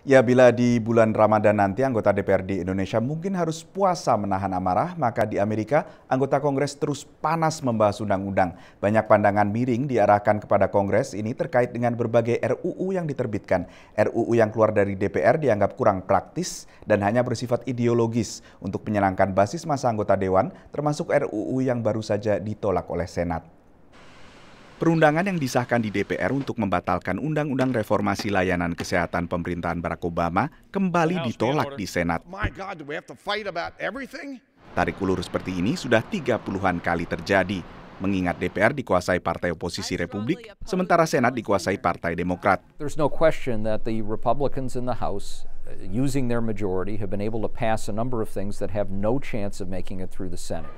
Ya bila di bulan Ramadan nanti anggota DPRD Indonesia mungkin harus puasa menahan amarah, maka di Amerika anggota Kongres terus panas membahas undang-undang. Banyak pandangan miring diarahkan kepada Kongres ini terkait dengan berbagai RUU yang diterbitkan. RUU yang keluar dari DPR dianggap kurang praktis dan hanya bersifat ideologis untuk menyenangkan basis masa anggota Dewan, termasuk RUU yang baru saja ditolak oleh Senat. Perundangan yang disahkan di DPR untuk membatalkan Undang-Undang Reformasi Layanan Kesehatan Pemerintahan Barack Obama kembali ditolak di Senat. Tarik ulur seperti ini sudah 30-an kali terjadi, mengingat DPR dikuasai partai oposisi Republik, sementara Senat dikuasai partai Demokrat. There's no question that the Republicans in the House uh, using their majority have been able to pass a number of things that have no chance of making it through the Senate.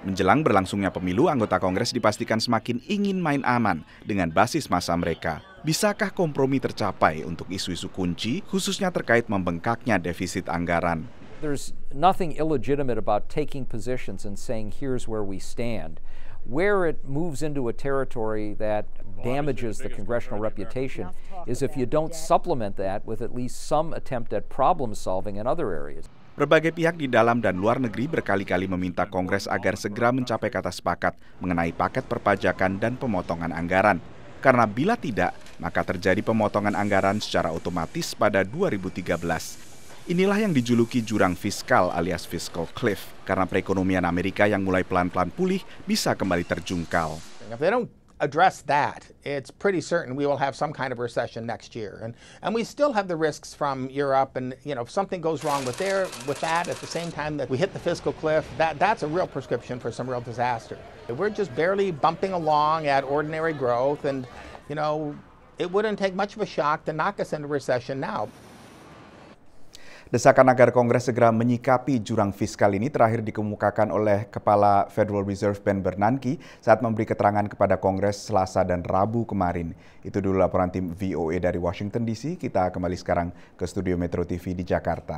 Menjelang berlangsungnya pemilu, anggota Kongres dipastikan semakin ingin main aman dengan basis masa mereka. Bisakah kompromi tercapai untuk isu-isu kunci, khususnya terkait membengkaknya defisit anggaran? There's nothing illegitimate about taking positions and saying here's where we stand. Where it moves into a territory that damages the congressional reputation is if you don't supplement that with at least some attempt at problem solving in other areas. Berbagai pihak di dalam dan luar negeri berkali-kali meminta Kongres agar segera mencapai kata sepakat mengenai paket perpajakan dan pemotongan anggaran. Karena bila tidak, maka terjadi pemotongan anggaran secara otomatis pada 2013. Inilah yang dijuluki jurang fiskal alias fiscal cliff, karena perekonomian Amerika yang mulai pelan-pelan pulih bisa kembali terjungkal. If they don't address that, it's pretty certain we will have some kind of recession next year. And and we still have the risks from Europe. And you know, if something goes wrong with there with that, at the same time that we hit the fiscal cliff, that that's a real prescription for some real disaster. We're just barely bumping along at ordinary growth, and you know, it wouldn't take much of a shock to knock us into recession now. Desakan agar Kongres segera menyikapi jurang fiskal ini terakhir dikemukakan oleh Kepala Federal Reserve Ben Bernanke saat memberi keterangan kepada Kongres Selasa dan Rabu kemarin. Itu dulu laporan tim VOA e dari Washington DC. Kita kembali sekarang ke studio Metro TV di Jakarta.